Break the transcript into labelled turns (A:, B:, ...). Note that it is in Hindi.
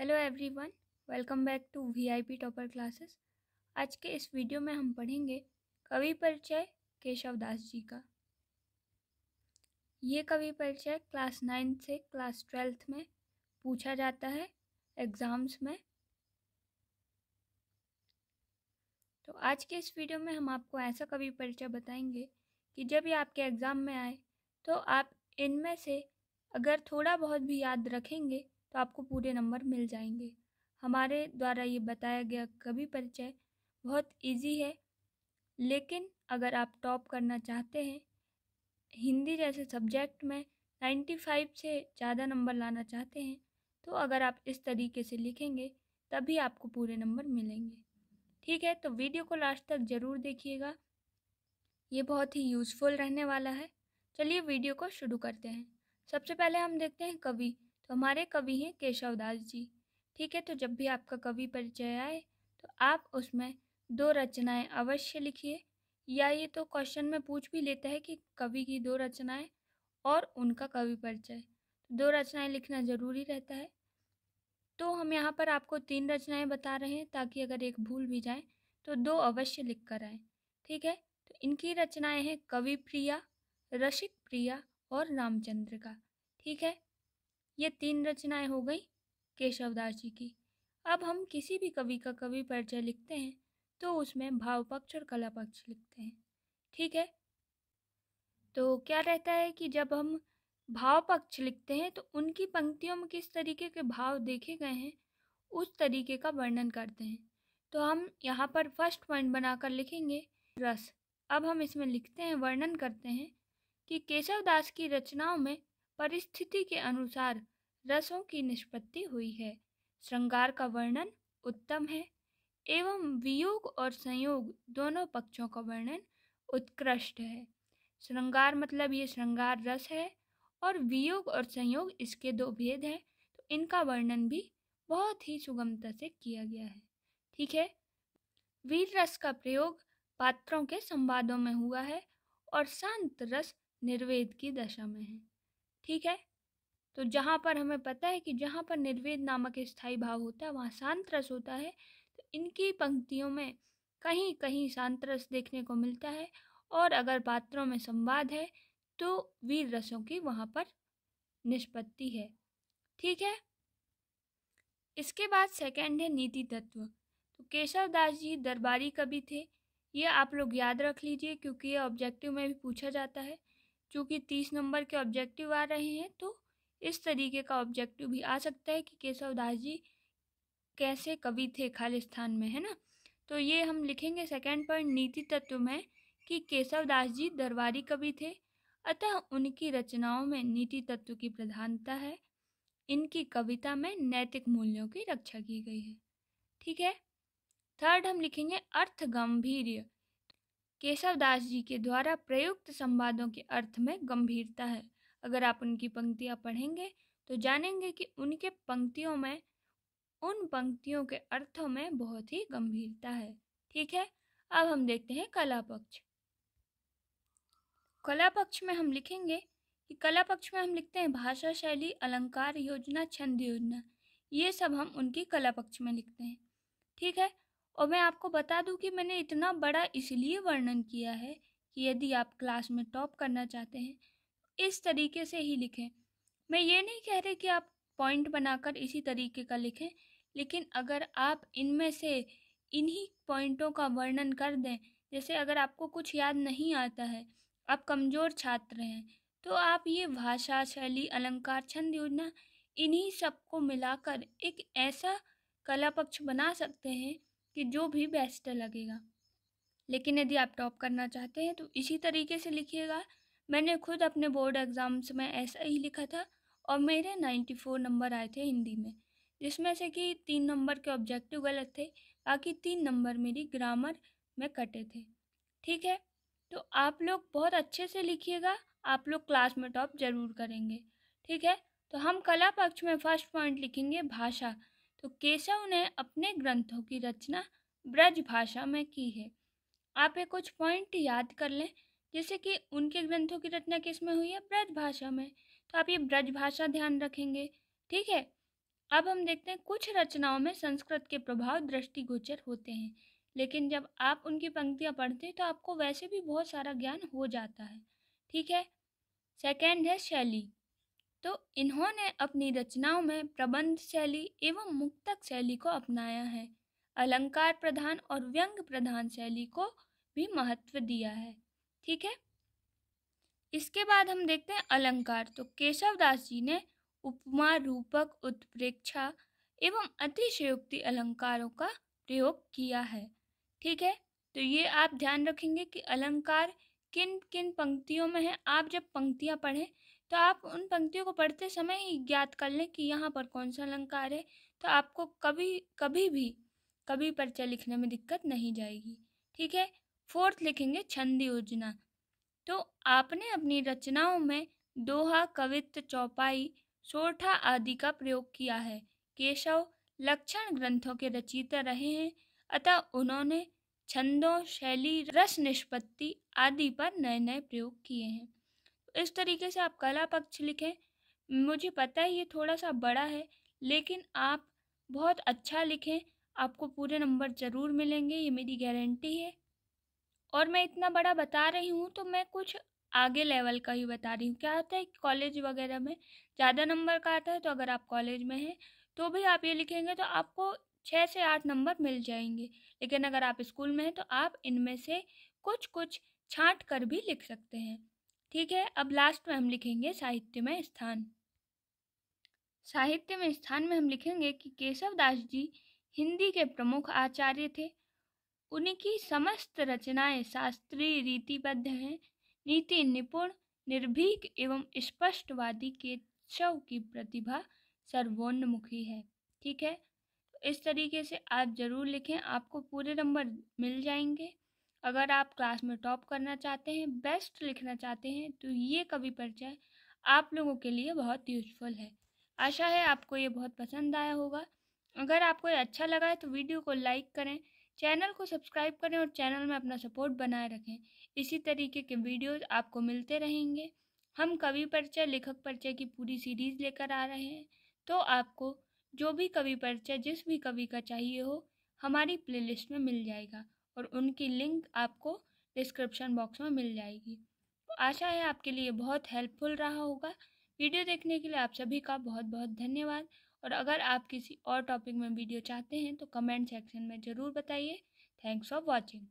A: hello everyone welcome back to VIP topper classes आज के इस वीडियो में हम पढ़ेंगे कवि परिचय केशव दास जी का ये कवि परिचय क्लास नाइन्थ से क्लास ट्वेल्थ में पूछा जाता है एग्ज़ाम्स में तो आज के इस वीडियो में हम आपको ऐसा कवि परिचय बताएंगे कि जब ये आपके एग्ज़ाम में आए तो आप इनमें से अगर थोड़ा बहुत भी याद रखेंगे तो आपको पूरे नंबर मिल जाएंगे हमारे द्वारा ये बताया गया कवि परिचय बहुत इजी है लेकिन अगर आप टॉप करना चाहते हैं हिंदी जैसे सब्जेक्ट में नाइन्टी फाइव से ज़्यादा नंबर लाना चाहते हैं तो अगर आप इस तरीके से लिखेंगे तभी आपको पूरे नंबर मिलेंगे ठीक है तो वीडियो को लास्ट तक ज़रूर देखिएगा ये बहुत ही यूज़फुल रहने वाला है चलिए वीडियो को शुरू करते हैं सबसे पहले हम देखते हैं कवि तो हमारे कवि हैं केशवदास जी ठीक है तो जब भी आपका कवि परिचय आए तो आप उसमें दो रचनाएं अवश्य लिखिए या ये तो क्वेश्चन में पूछ भी लेता है कि कवि की दो रचनाएं और उनका कवि परिचय दो रचनाएं लिखना ज़रूरी रहता है तो हम यहाँ पर आपको तीन रचनाएं बता रहे हैं ताकि अगर एक भूल भी जाए तो दो अवश्य लिख कर आए ठीक है तो इनकी रचनाएं हैं कवि प्रिया रसिक प्रिया और रामचंद्र का ठीक है ये तीन रचनाएं हो गई केशवदास जी की अब हम किसी भी कवि का कवि परिचय लिखते हैं तो उसमें भाव पक्ष और कला पक्ष लिखते हैं ठीक है तो क्या रहता है कि जब हम भाव पक्ष लिखते हैं तो उनकी पंक्तियों में किस तरीके के भाव देखे गए हैं उस तरीके का वर्णन करते हैं तो हम यहाँ पर फर्स्ट पॉइंट बनाकर लिखेंगे रस अब हम इसमें लिखते हैं वर्णन करते हैं कि केशव दास की रचनाओं में परिस्थिति के अनुसार रसों की निष्पत्ति हुई है श्रृंगार का वर्णन उत्तम है एवं वियोग और संयोग दोनों पक्षों का वर्णन उत्कृष्ट है श्रृंगार मतलब ये श्रृंगार रस है और वियोग और संयोग इसके दो भेद हैं तो इनका वर्णन भी बहुत ही सुगमता से किया गया है ठीक है वीर रस का प्रयोग पात्रों के संवादों में हुआ है और शांत रस निर्वेद की दशा में है ठीक है तो जहाँ पर हमें पता है कि जहाँ पर निर्वेद नामक स्थायी भाव होता है वहाँ शांत रस होता है तो इनकी पंक्तियों में कहीं कहीं शांत रस देखने को मिलता है और अगर पात्रों में संवाद है तो वीर रसों की वहाँ पर निष्पत्ति है ठीक है इसके बाद सेकंड है नीति तत्व तो केशवदास जी दरबारी कवि थे ये आप लोग याद रख लीजिए क्योंकि ये ऑब्जेक्टिव में भी पूछा जाता है चूँकि तीस नंबर के ऑब्जेक्टिव आ रहे हैं तो इस तरीके का ऑब्जेक्टिव भी आ सकता है कि केशव दास जी कैसे कवि थे खालिस्तान में है ना तो ये हम लिखेंगे सेकंड पॉइंट नीति तत्व में कि केशव दास जी दरबारी कवि थे अतः उनकी रचनाओं में नीति तत्व की प्रधानता है इनकी कविता में नैतिक मूल्यों की रक्षा की गई है ठीक है थर्ड हम लिखेंगे अर्थ गंभीर्य केशवदास जी के द्वारा प्रयुक्त संवादों के अर्थ में गंभीरता है अगर आप उनकी पंक्तियाँ पढ़ेंगे तो जानेंगे कि उनके पंक्तियों में उन पंक्तियों के अर्थों में बहुत ही गंभीरता है ठीक है अब हम देखते हैं कला पक्ष कला पक्ष में हम लिखेंगे कि कला पक्ष में हम लिखते हैं भाषा शैली अलंकार योजना छंद योजना ये सब हम उनकी कला पक्ष में लिखते हैं ठीक है और मैं आपको बता दूं कि मैंने इतना बड़ा इसलिए वर्णन किया है कि यदि आप क्लास में टॉप करना चाहते हैं इस तरीके से ही लिखें मैं ये नहीं कह रही कि आप पॉइंट बनाकर इसी तरीके का लिखें लेकिन अगर आप इनमें से इन्हीं पॉइंटों का वर्णन कर दें जैसे अगर आपको कुछ याद नहीं आता है आप कमज़ोर छात्र हैं तो आप ये भाषा शैली अलंकार छंद योजना इन्हीं सबको मिलाकर एक ऐसा कला पक्ष बना सकते हैं कि जो भी बेस्ट लगेगा लेकिन यदि आप टॉप करना चाहते हैं तो इसी तरीके से लिखिएगा मैंने खुद अपने बोर्ड एग्ज़ाम्स में ऐसा ही लिखा था और मेरे नाइन्टी फोर नंबर आए थे हिंदी में जिसमें से कि तीन नंबर के ऑब्जेक्टिव गलत थे बाकी तीन नंबर मेरी ग्रामर में कटे थे ठीक है तो आप लोग बहुत अच्छे से लिखिएगा आप लोग क्लास में टॉप जरूर करेंगे ठीक है तो हम कला पक्ष में फर्स्ट पॉइंट लिखेंगे भाषा तो केशव ने अपने ग्रंथों की रचना ब्रज भाषा में की है आप ये कुछ पॉइंट याद कर लें जैसे कि उनके ग्रंथों की रचना किस में हुई है ब्रज भाषा में तो आप ये ब्रज भाषा ध्यान रखेंगे ठीक है अब हम देखते हैं कुछ रचनाओं में संस्कृत के प्रभाव दृष्टिगोचर होते हैं लेकिन जब आप उनकी पंक्तियाँ पढ़ते हैं तो आपको वैसे भी बहुत सारा ज्ञान हो जाता है ठीक है सेकेंड है शैली तो इन्होंने अपनी रचनाओं में प्रबंध शैली एवं मुक्तक शैली को अपनाया है अलंकार प्रधान और व्यंग प्रधान शैली को भी महत्व दिया है ठीक है इसके बाद हम देखते हैं अलंकार तो केशव दास जी ने उपमा रूपक उत्प्रेक्षा एवं अतिशयोक्ति अलंकारों का प्रयोग किया है ठीक है तो ये आप ध्यान रखेंगे कि अलंकार किन किन पंक्तियों में है आप जब पंक्तियाँ पढ़ें तो आप उन पंक्तियों को पढ़ते समय ही ज्ञात कर लें कि यहाँ पर कौन सा अलंकार है तो आपको कभी कभी भी कभी परिचय लिखने में दिक्कत नहीं जाएगी ठीक है फोर्थ लिखेंगे छंद योजना तो आपने अपनी रचनाओं में दोहा कवित्त चौपाई सोठा आदि का प्रयोग किया है केशव लक्षण ग्रंथों के रचयिता रहे हैं अतः उन्होंने छंदों शैली रस निष्पत्ति आदि पर नए नए प्रयोग किए हैं इस तरीके से आप कला पक्ष लिखें मुझे पता है ये थोड़ा सा बड़ा है लेकिन आप बहुत अच्छा लिखें आपको पूरे नंबर ज़रूर मिलेंगे ये मेरी गारंटी है और मैं इतना बड़ा बता रही हूँ तो मैं कुछ आगे लेवल का ही बता रही हूँ क्या होता है कॉलेज वगैरह में ज़्यादा नंबर का आता है तो अगर आप कॉलेज में हैं तो भी आप ये लिखेंगे तो आपको छः से आठ नंबर मिल जाएंगे लेकिन अगर आप स्कूल में हैं तो आप इनमें से कुछ कुछ छाँट कर भी लिख सकते हैं ठीक है अब लास्ट में हम लिखेंगे साहित्य में स्थान साहित्य में स्थान में हम लिखेंगे कि केशव दास जी हिंदी के प्रमुख आचार्य थे उनकी समस्त रचनाएं शास्त्रीय रीतिबद्ध हैं नीति निपुण निर्भीक एवं स्पष्टवादी केशव की प्रतिभा सर्वोन्मुखी है ठीक है तो इस तरीके से आप ज़रूर लिखें आपको पूरे नंबर मिल जाएंगे अगर आप क्लास में टॉप करना चाहते हैं बेस्ट लिखना चाहते हैं तो ये कवि परिचय आप लोगों के लिए बहुत यूजफुल है आशा है आपको ये बहुत पसंद आया होगा अगर आपको ये अच्छा लगा है तो वीडियो को लाइक करें चैनल को सब्सक्राइब करें और चैनल में अपना सपोर्ट बनाए रखें इसी तरीके के वीडियोस आपको मिलते रहेंगे हम कवि परिचय लेखक परिचय की पूरी सीरीज़ लेकर आ रहे हैं तो आपको जो भी कवि परिचय जिस भी कवि का चाहिए हो हमारी प्लेलिस्ट में मिल जाएगा और उनकी लिंक आपको डिस्क्रिप्शन बॉक्स में मिल जाएगी तो आशा है आपके लिए बहुत हेल्पफुल रहा होगा वीडियो देखने के लिए आप सभी का बहुत बहुत धन्यवाद और अगर आप किसी और टॉपिक में वीडियो चाहते हैं तो कमेंट सेक्शन में ज़रूर बताइए थैंक्स फॉर वॉचिंग